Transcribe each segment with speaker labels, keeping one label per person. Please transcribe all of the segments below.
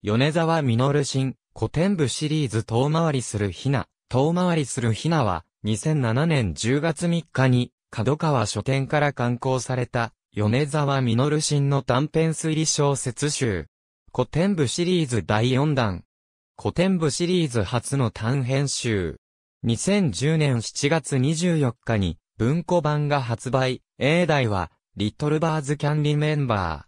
Speaker 1: 米沢実新、古典部シリーズ遠回りするひな、遠回りするひなは、2007年10月3日に、角川書店から刊行された、米沢実新の短編推理小説集。古典部シリーズ第4弾。古典部シリーズ初の短編集。2010年7月24日に文庫版が発売、英代は、リトルバーズキャンリメンバー。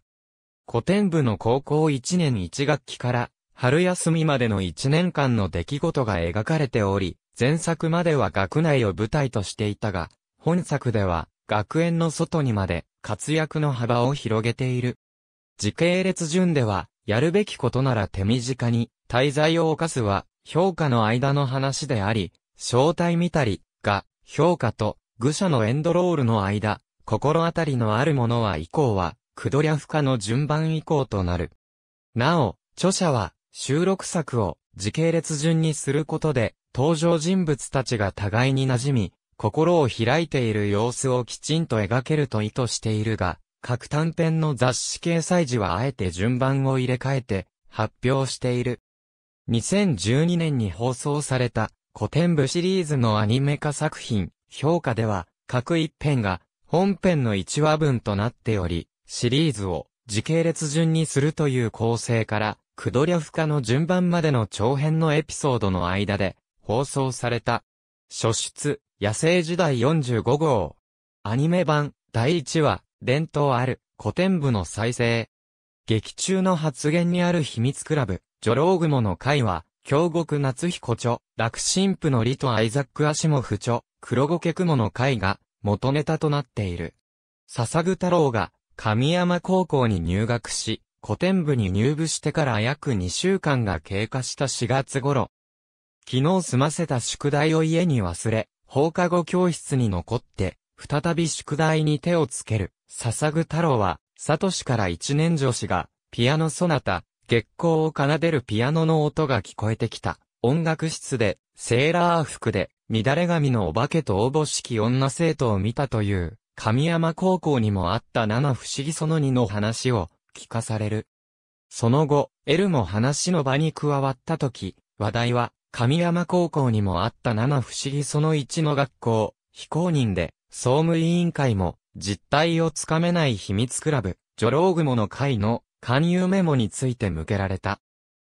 Speaker 1: 古典部の高校1年1学期から春休みまでの1年間の出来事が描かれており、前作までは学内を舞台としていたが、本作では学園の外にまで活躍の幅を広げている。時系列順では、やるべきことなら手短に、滞在を犯すは、評価の間の話であり、招待見たり、が、評価と、愚者のエンドロールの間、心当たりのあるものは以降は、クドリャフカの順番以降となる。なお、著者は、収録作を時系列順にすることで、登場人物たちが互いに馴染み、心を開いている様子をきちんと描けると意図しているが、各短編の雑誌掲載時はあえて順番を入れ替えて発表している。2012年に放送された古典部シリーズのアニメ化作品評価では各一編が本編の1話分となっており、シリーズを時系列順にするという構成から、クドリャフカの順番までの長編のエピソードの間で放送された。初出、野生時代45号。アニメ版、第1話、伝統ある、古典部の再生。劇中の発言にある秘密クラブ、ジョローグモの会は、京極夏彦著、楽神父の理とアイザック・アシモフ著、黒ゴケ雲の会が、元ネタとなっている。笹ぐ太郎が、神山高校に入学し、古典部に入部してから約2週間が経過した4月頃。昨日済ませた宿題を家に忘れ、放課後教室に残って、再び宿題に手をつける、笹具太郎は、サトシから一年女子が、ピアノソナタ、月光を奏でるピアノの音が聞こえてきた。音楽室で、セーラー服で、乱れ髪のお化けと応募式女生徒を見たという。神山高校にもあった七不思議その2の話を聞かされる。その後、エルも話の場に加わった時、話題は、神山高校にもあった七不思議その1の学校、非公認で、総務委員会も、実態をつかめない秘密クラブ、ジョローグモの会の、勧誘メモについて向けられた。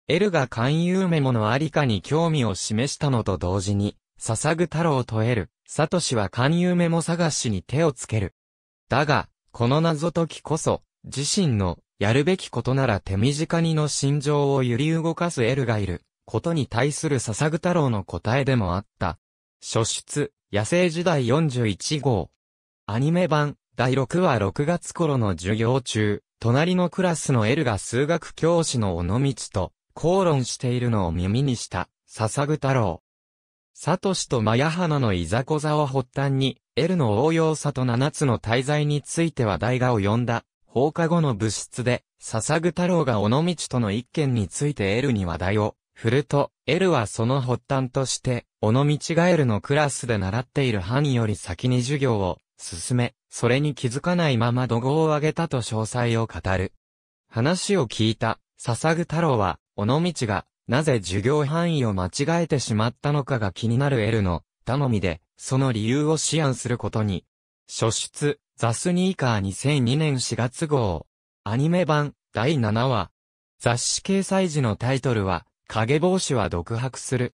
Speaker 1: エルが勧誘メモのありかに興味を示したのと同時に、笹ぐ太郎と得る、サトシは勘誘メモ探しに手をつける。だが、この謎解きこそ、自身の、やるべきことなら手短にの心情を揺り動かすエルがいる、ことに対する笹ぐ太郎の答えでもあった。初出、野生時代41号。アニメ版、第6話6月頃の授業中、隣のクラスのエルが数学教師の尾道と、口論しているのを耳にした、笹ぐ太郎。サトシとマヤハナのいざこざを発端に、エルの応用さと七つの滞在について話題を呼んだ、放課後の物質で、笹具太郎が尾道との一件についてエルに話題を、振ると、エルはその発端として、尾道ガエルのクラスで習っている範囲より先に授業を進め、それに気づかないまま怒号を上げたと詳細を語る。話を聞いた、笹具太郎は、尾道がなぜ授業範囲を間違えてしまったのかが気になる L の頼みで、その理由を思案することに。初出、ザ・スニーカー2002年4月号。アニメ版、第7話。雑誌掲載時のタイトルは、影帽子は独白する。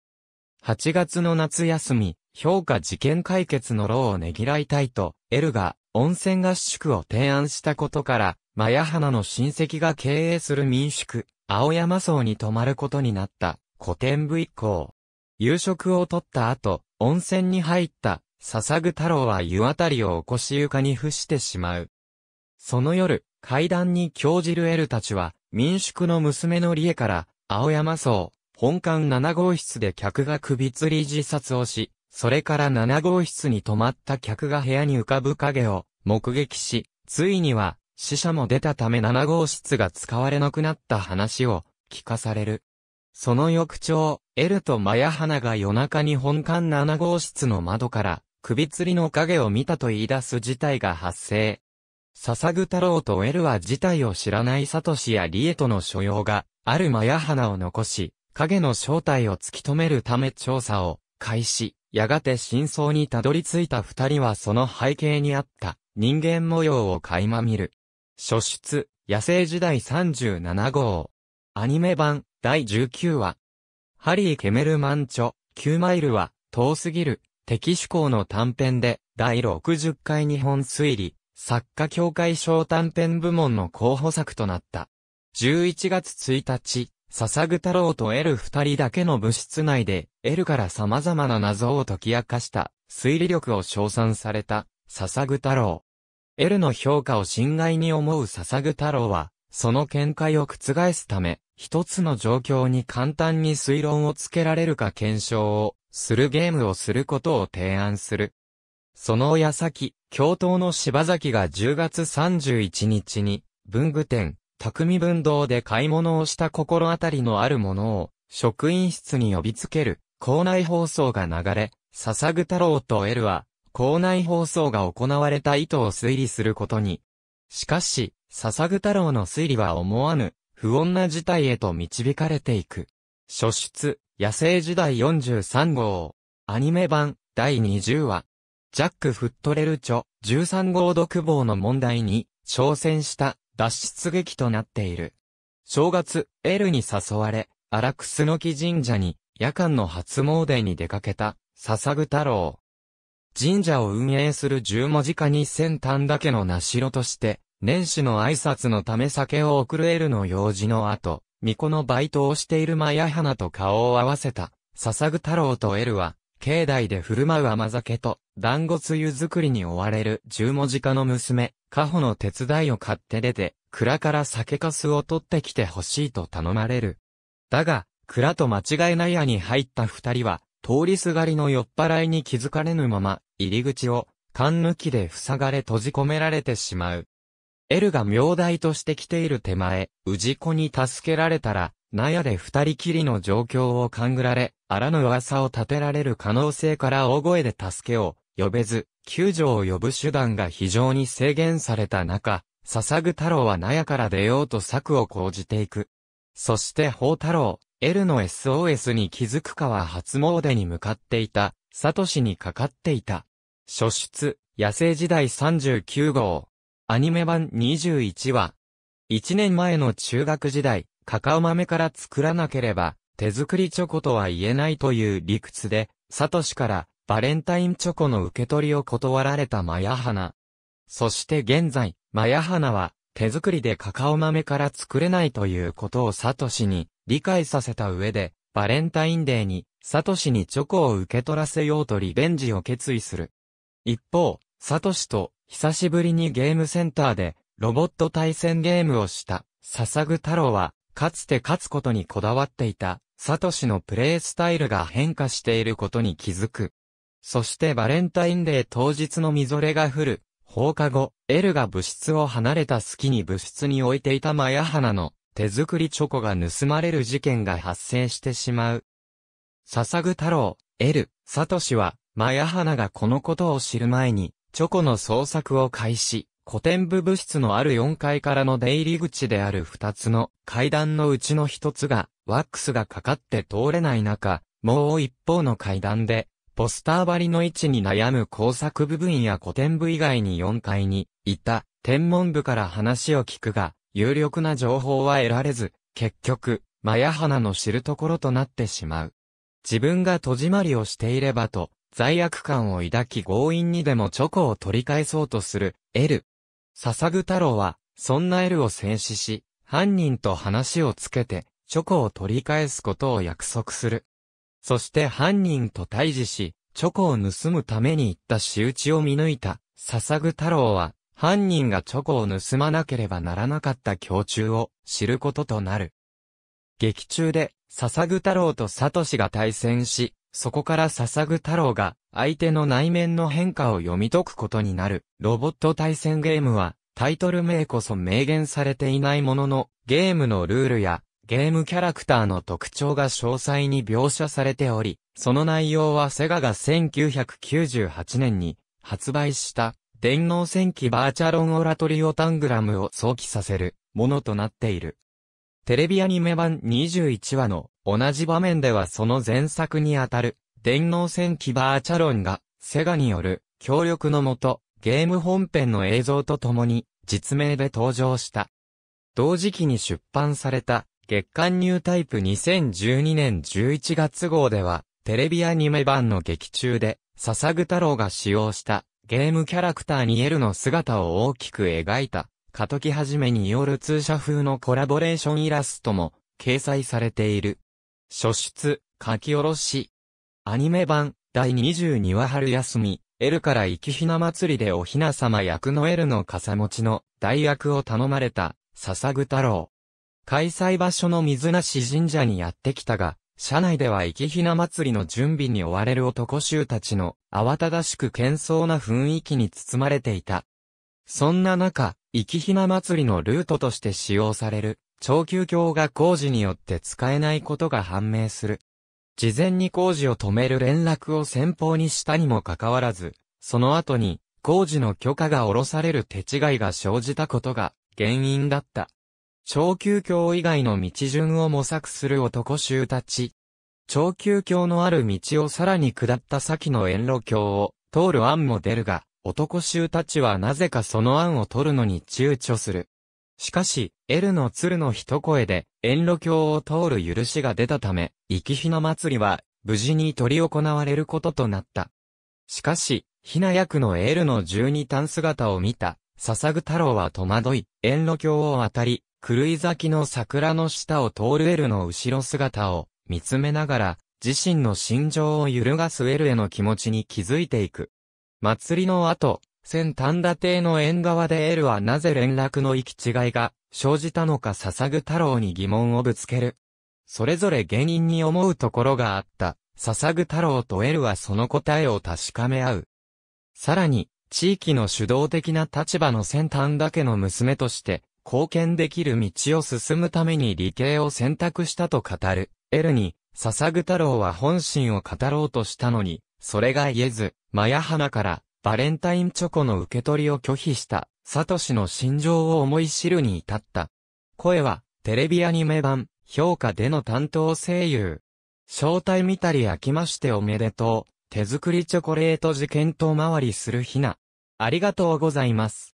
Speaker 1: 8月の夏休み、評価事件解決の労をねぎらいたいと、L が温泉合宿を提案したことから、マヤハナの親戚が経営する民宿、青山荘に泊まることになった古典部以降。夕食をとった後、温泉に入った笹具太郎は湯あたりを起こし床に伏してしまう。その夜、階段に興じるエルたちは、民宿の娘の理恵から、青山荘、本館7号室で客が首吊り自殺をし、それから7号室に泊まった客が部屋に浮かぶ影を目撃し、ついには死者も出たため7号室が使われなくなった話を聞かされる。その翌朝、エルとマヤハナが夜中に本館7号室の窓から首吊りの影を見たと言い出す事態が発生。笹ぐ太郎とエルは事態を知らないサトシやリエとの所要があるマヤハナを残し、影の正体を突き止めるため調査を開始。やがて真相にたどり着いた二人はその背景にあった人間模様を垣間見る。初出、野生時代37号。アニメ版、第19話。ハリー・ケメルマンチョ、9マイルは、遠すぎる、敵主公の短編で、第60回日本推理、作家協会賞短編部門の候補作となった。11月1日、笹具太郎とエル二人だけの部室内で、エルから様々な謎を解き明かした、推理力を称賛された、笹具太郎。L の評価を侵害に思う捧太郎は、その見解を覆すため、一つの状況に簡単に推論をつけられるか検証をするゲームをすることを提案する。その矢先、教頭の柴崎が10月31日に、文具店、匠文堂で買い物をした心当たりのあるものを、職員室に呼びつける、校内放送が流れ、笹具太郎と L は、校内放送が行われた意図を推理することに。しかし、笹具太郎の推理は思わぬ、不穏な事態へと導かれていく。初出、野生時代43号。アニメ版、第20話。ジャック・フットレル著、13号独房の問題に、挑戦した、脱出劇となっている。正月、エルに誘われ、荒楠木神社に、夜間の初詣に出かけた、笹具太郎。神社を運営する十文字家に千端だけの名代として、年始の挨拶のため酒を送るエルの用事の後、巫女のバイトをしているマヤハナと顔を合わせた、笹ぐ太郎とエルは、境内で振る舞う甘酒と、団子つゆ作りに追われる十文字家の娘、カホの手伝いを買って出て、蔵から酒かすを取ってきてほしいと頼まれる。だが、蔵と間違えい屋に入った二人は、通りすがりの酔っ払いに気づかれぬまま、入り口を、缶抜きで塞がれ閉じ込められてしまう。エルが妙大として来ている手前、氏子に助けられたら、納屋で二人きりの状況を勘ぐられ、あらぬ噂を立てられる可能性から大声で助けを呼べず、救助を呼ぶ手段が非常に制限された中、捧ぐ太郎は納屋から出ようと策を講じていく。そして宝太郎、L の SOS に気づくかは初詣に向かっていた、サトシにかかっていた。初出、野生時代39号。アニメ版21話。1年前の中学時代、カカオ豆から作らなければ、手作りチョコとは言えないという理屈で、サトシからバレンタインチョコの受け取りを断られたマヤハナ。そして現在、マヤハナは手作りでカカオ豆から作れないということをサトシに理解させた上で、バレンタインデーにサトシにチョコを受け取らせようとリベンジを決意する。一方、サトシと久しぶりにゲームセンターでロボット対戦ゲームをした笹具太郎は、かつて勝つことにこだわっていたサトシのプレイスタイルが変化していることに気づく。そしてバレンタインデー当日のみぞれが降る放課後、L が物質を離れた隙に物質に置いていたマヤ花の手作りチョコが盗まれる事件が発生してしまう。笹ぐ太郎、L、サトシは、マヤ花がこのことを知る前に、チョコの捜索を開始、古典部物質のある4階からの出入り口である2つの階段のうちの1つが、ワックスがかかって通れない中、もう一方の階段で、ポスター張りの位置に悩む工作部分や古典部以外に4階にいた天文部から話を聞くが、有力な情報は得られず、結局、マヤ花の知るところとなってしまう。自分が戸締まりをしていればと、罪悪感を抱き強引にでもチョコを取り返そうとする、L。笹具太郎は、そんな L を戦死し、犯人と話をつけて、チョコを取り返すことを約束する。そして犯人と対峙し、チョコを盗むために行った仕打ちを見抜いた、笹具太郎は、犯人がチョコを盗まなければならなかった胸中を知ることとなる。劇中で、笹具太郎とサトシが対戦し、そこから笹具太郎が相手の内面の変化を読み解くことになるロボット対戦ゲームはタイトル名こそ明言されていないもののゲームのルールやゲームキャラクターの特徴が詳細に描写されており、その内容はセガが1998年に発売した電脳戦記バーチャロンオラトリオタングラムを想起させるものとなっている。テレビアニメ版21話の同じ場面ではその前作にあたる電脳戦記バーチャロンがセガによる協力のもとゲーム本編の映像とともに実名で登場した。同時期に出版された月刊ニュータイプ2012年11月号では、テレビアニメ版の劇中で、笹具太郎が使用したゲームキャラクターニエルの姿を大きく描いた、カトキはじめによる通社風のコラボレーションイラストも掲載されている。初出、書き下ろし。アニメ版、第22話春休み、エルから生きひな祭りでおひな様役のエルの傘持ちの代役を頼まれた、笹具太郎。開催場所の水無神社にやってきたが、社内では生きひな祭りの準備に追われる男衆たちの慌ただしく喧騒な雰囲気に包まれていた。そんな中、生きひな祭りのルートとして使用される、長久橋が工事によって使えないことが判明する。事前に工事を止める連絡を先方にしたにもかかわらず、その後に工事の許可が下ろされる手違いが生じたことが原因だった。超級教以外の道順を模索する男衆たち。超級教のある道をさらに下った先の遠路橋を通る案も出るが、男衆たちはなぜかその案を取るのに躊躇する。しかし、エルの鶴の一声で、遠路橋を通る許しが出たため、生ひな祭りは、無事に取り行われることとなった。しかし、ひな役のエルの十二単姿を見た、笹ぐ太郎は戸惑い、遠路橋を渡り、狂い咲きの桜の下を通るエルの後ろ姿を見つめながら、自身の心情を揺るがすエルへの気持ちに気づいていく。祭りの後、先丹田邸の縁側でエルはなぜ連絡の行き違いが生じたのか捧ぐ太郎に疑問をぶつける。それぞれ原因に思うところがあった、捧ぐ太郎とエルはその答えを確かめ合う。さらに、地域の主導的な立場の先端だけの娘として、貢献できる道を進むために理系を選択したと語る。L に、笹ぐ太郎は本心を語ろうとしたのに、それが言えず、マヤ花からバレンタインチョコの受け取りを拒否した、サトシの心情を思い知るに至った。声は、テレビアニメ版、評価での担当声優。招待見たり飽きましておめでとう。手作りチョコレート事件と回りするひな。ありがとうございます。